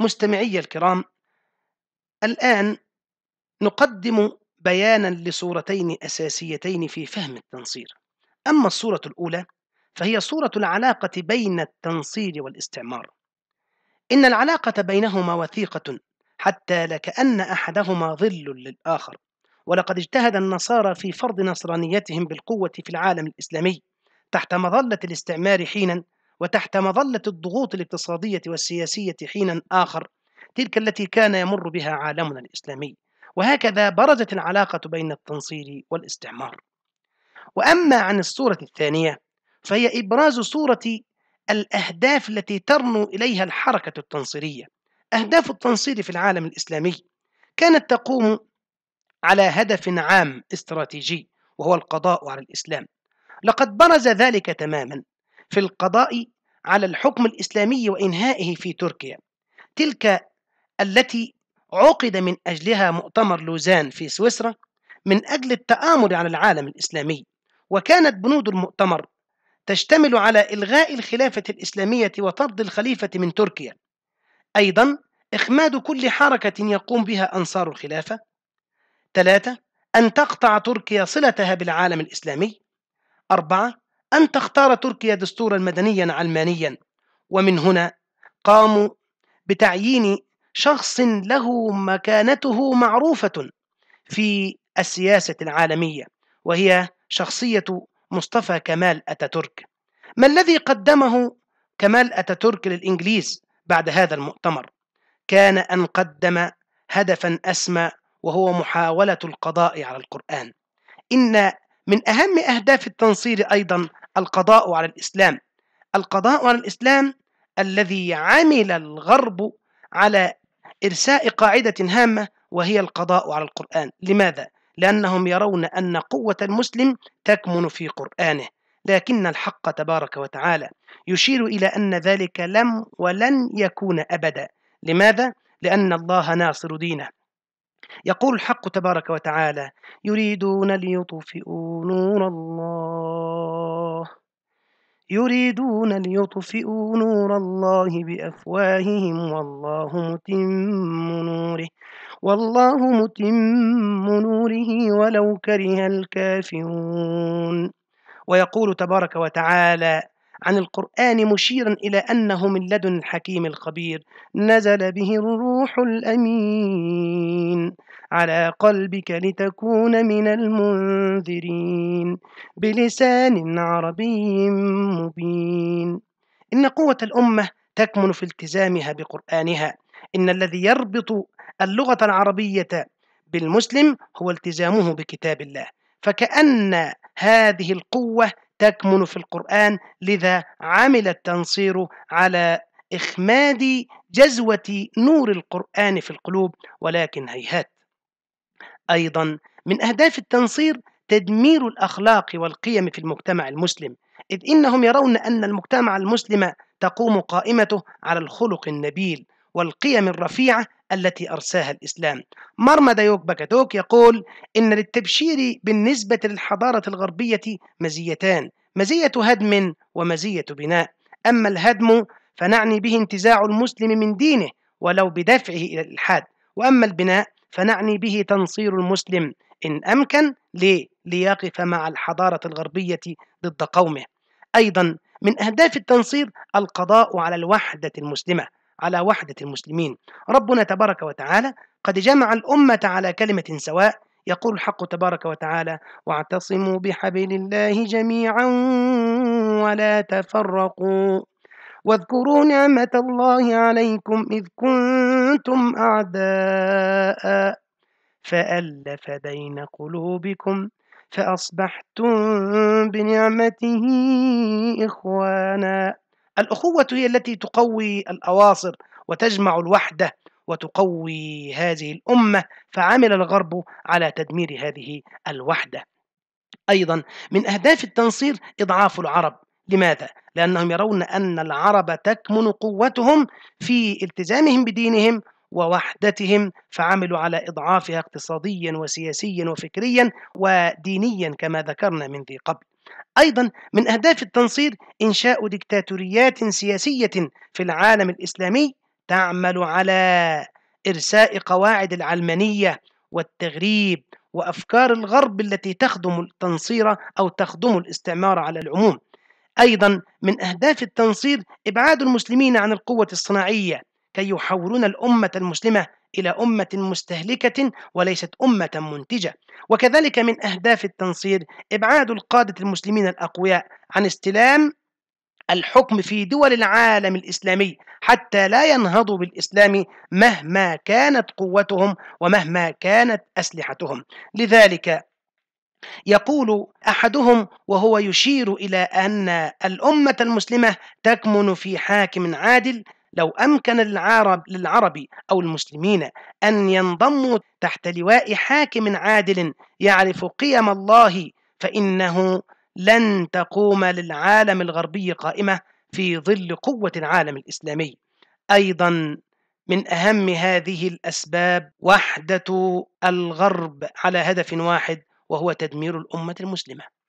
مستمعي الكرام الآن نقدم بيانا لصورتين أساسيتين في فهم التنصير أما الصورة الأولى فهي صورة العلاقة بين التنصير والاستعمار إن العلاقة بينهما وثيقة حتى لكأن أحدهما ظل للآخر ولقد اجتهد النصارى في فرض نصرانيتهم بالقوة في العالم الإسلامي تحت مظلة الاستعمار حينا وتحت مظلة الضغوط الاقتصادية والسياسية حينا آخر تلك التي كان يمر بها عالمنا الإسلامي وهكذا برزت العلاقة بين التنصير والاستعمار وأما عن الصورة الثانية فهي إبراز صورة الأهداف التي ترنو إليها الحركة التنصيرية أهداف التنصير في العالم الإسلامي كانت تقوم على هدف عام استراتيجي وهو القضاء على الإسلام لقد برز ذلك تماما في القضاء على الحكم الإسلامي وإنهائه في تركيا تلك التي عقد من أجلها مؤتمر لوزان في سويسرا من أجل التآمر على العالم الإسلامي وكانت بنود المؤتمر تشتمل على إلغاء الخلافة الإسلامية وطرد الخليفة من تركيا أيضا إخماد كل حركة يقوم بها أنصار الخلافة ثلاثة أن تقطع تركيا صلتها بالعالم الإسلامي أربعة أن تختار تركيا دستورا مدنيا علمانيا ومن هنا قاموا بتعيين شخص له مكانته معروفة في السياسة العالمية وهي شخصية مصطفى كمال أتاتورك ما الذي قدمه كمال أتاتورك للإنجليز بعد هذا المؤتمر كان أن قدم هدفا أسمى وهو محاولة القضاء على القرآن إن من أهم أهداف التنصير أيضا القضاء على الإسلام القضاء على الإسلام الذي عمل الغرب على إرساء قاعدة هامة وهي القضاء على القرآن لماذا؟ لأنهم يرون أن قوة المسلم تكمن في قرآنه لكن الحق تبارك وتعالى يشير إلى أن ذلك لم ولن يكون أبدا لماذا؟ لأن الله ناصر دينه يقول الحق تبارك وتعالى يريدون ليطفئوا نور الله يريدون ليطفئوا نور الله بأفواههم والله متم نوره والله متم نوره ولو كره الكافرون ويقول تبارك وتعالى عن القرآن مشيرا إلى أنه من لدن الحكيم الخبير نزل به الروح الأمين على قلبك لتكون من المنذرين بلسان عربي مبين إن قوة الأمة تكمن في التزامها بقرآنها إن الذي يربط اللغة العربية بالمسلم هو التزامه بكتاب الله فكأن هذه القوة تكمن في القرآن لذا عمل التنصير على إخماد جزوة نور القرآن في القلوب ولكن هيهات أيضا من أهداف التنصير تدمير الأخلاق والقيم في المجتمع المسلم إذ إنهم يرون أن المجتمع المسلم تقوم قائمته على الخلق النبيل والقيم الرفيعة التي أرساها الإسلام مرمى دايوك بكتوك يقول إن للتبشير بالنسبة للحضارة الغربية مزيتان مزية هدم ومزية بناء أما الهدم فنعني به انتزاع المسلم من دينه ولو بدفعه إلى الإلحاد وأما البناء فنعني به تنصير المسلم إن أمكن ليه؟ ليقف مع الحضارة الغربية ضد قومه أيضا من أهداف التنصير القضاء على الوحدة المسلمة على وحدة المسلمين ربنا تبارك وتعالى قد جمع الأمة على كلمة سواء يقول الحق تبارك وتعالى واعتصموا بحبل الله جميعا ولا تفرقوا واذكروا نعمة الله عليكم إذ كنتم أعداء فألف بين قلوبكم فأصبحتم بنعمته إخوانا الأخوة هي التي تقوي الأواصر وتجمع الوحدة وتقوي هذه الأمة فعمل الغرب على تدمير هذه الوحدة أيضا من أهداف التنصير إضعاف العرب لماذا؟ لأنهم يرون أن العرب تكمن قوتهم في التزامهم بدينهم ووحدتهم فعملوا على إضعافها اقتصاديا وسياسيا وفكريا ودينيا كما ذكرنا من ذي قبل أيضا من أهداف التنصير إنشاء دكتاتوريات سياسية في العالم الإسلامي تعمل على إرساء قواعد العلمانية والتغريب وأفكار الغرب التي تخدم التنصير أو تخدم الاستعمار على العموم أيضا من أهداف التنصير إبعاد المسلمين عن القوة الصناعية كي يحولون الأمة المسلمة إلى أمة مستهلكة وليست أمة منتجة وكذلك من أهداف التنصير إبعاد القادة المسلمين الأقوياء عن استلام الحكم في دول العالم الإسلامي حتى لا ينهضوا بالإسلام مهما كانت قوتهم ومهما كانت أسلحتهم لذلك يقول احدهم وهو يشير الى ان الامه المسلمه تكمن في حاكم عادل لو أمكن العرب للعرب أو المسلمين أن ينضموا تحت لواء حاكم عادل يعرف قيم الله فإنه لن تقوم للعالم الغربي قائمة في ظل قوة العالم الإسلامي أيضا من أهم هذه الأسباب وحدة الغرب على هدف واحد وهو تدمير الأمة المسلمة